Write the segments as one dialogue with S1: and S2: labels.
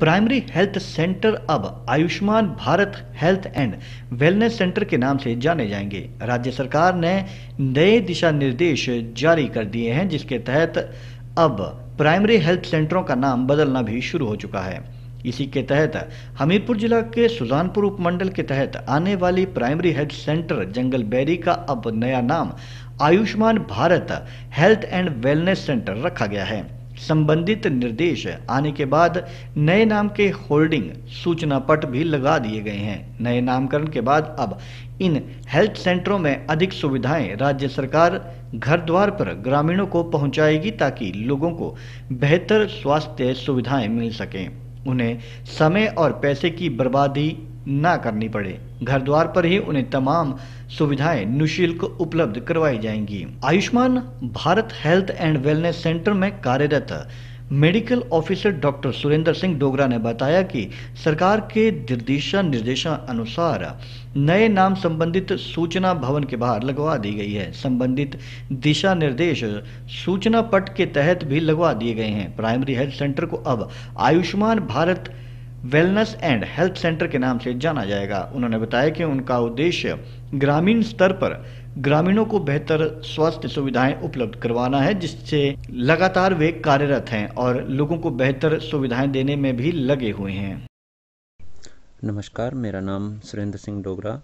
S1: primary health centre अब Ayushman Bharat health and wellness centre के नाम से जाने जाएंगे राज्य सरकार ने नए दिशा निर्देश जारी कर दिए हैं जिसके तहत अब प्राइमरी हेल्थ सेंटरों का नाम बदलना भी शुरू हो चुका है इसी के तहत हमीरपुर जिला के सुजानपुर उपमंडल के तहत आने वाली primary health centre Jangal Bairi का अब नया नाम Ayushman Bharat health and wellness centre रखा गया है संबंधित निर्देश आने के बाद नए नाम के होल्डिंग सूचना पट भी लगा दिए गए हैं नए नामकरण के बाद अब इन हेल्थ सेंटरों में अधिक सुविधाएं राज्य सरकार घर द्वार पर ग्रामीणों को पहुंचाएगी ताकि लोगों को बेहतर स्वास्थ्य सुविधाएं मिल सकें उन्हें समय और पैसे की बर्बादी ना करनी पड़े घर द्वार पर ही उन्हें तमाम सुविधाएं निःशुल्क उपलब्ध करवाई जाएंगी Ayushman Bharat health and wellness centre में कार्यरत medical officer doctor Surendra Singh Dogra ने बताया कि सरकार के दिशा निर्देशा अनुसार नए नाम संबंधित सूचना भवन के बाहर लगवा दी गई है संबंधित दिशा निर्देश सूचना पट के तहत भी लगवा दिए गए हैं प्राइमरी हेल्थ सेंटर को अब Ayushman Bharat wellness and health centre के नाम से जाना जाएगा उन्होंने बताया कि उनका उद्देश्य ग्रामीण स्तर पर ग्रामीणों को बेहतर स्वास्थ्य सुविधाएं उपलब्ध करवाना है जिससे लगातार वे कार्यरत हैं और लोगों को बेहतर सुविधाएं देने में भी लगे हुए हैं
S2: नमस्कार मेरा नाम Surendra Singh Dogra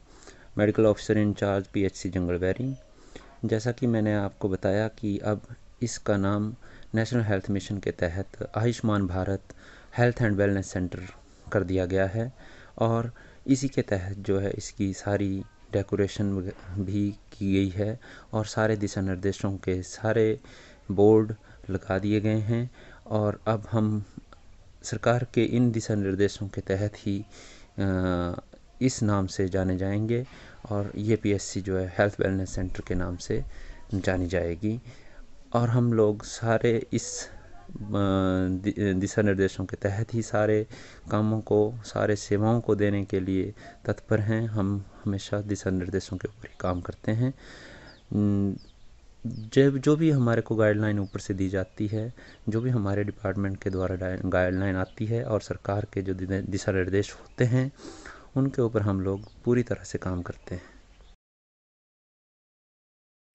S2: medical officer incharge PHC Jangal Vairi जैसा कि मैंने आपको बताया कि अब इसका नाम नेशनल हेल्थ मिशन के तहत Ayushman Bharat health and wellness centre कर दिया गया है और इसी के तहत जो है इसकी सारी डेकोरेशन भी की गई है और सारे दिशा निर्देशों के सारे बोर्ड लगा दिए गए हैं और अब हम सरकार के इन दिशा निर्देशों के तहत ही इस नाम से जाने जाएंगे और ये पीएससी जो है हेल्थ वेलनेस सेंटर के नाम से जानी जाएगी और हम लोग सारे इस दिशा निर्देशों के तहत ही सारे कामों को सारे सेवाओं को देने के लिए तत्पर हैं हम हमेशा दिशा निर्देशों के ऊपर ही काम करते हैं जब जो भी हमारे को गाइडलाइन ऊपर से दी जाती है जो भी हमारे डिपार्टमेंट के द्वारा गाइडलाइन आती है और सरकार के जो दिशा निर्देश होते हैं
S1: उनके ऊपर हम लोग पूरी तरह से काम करते हैं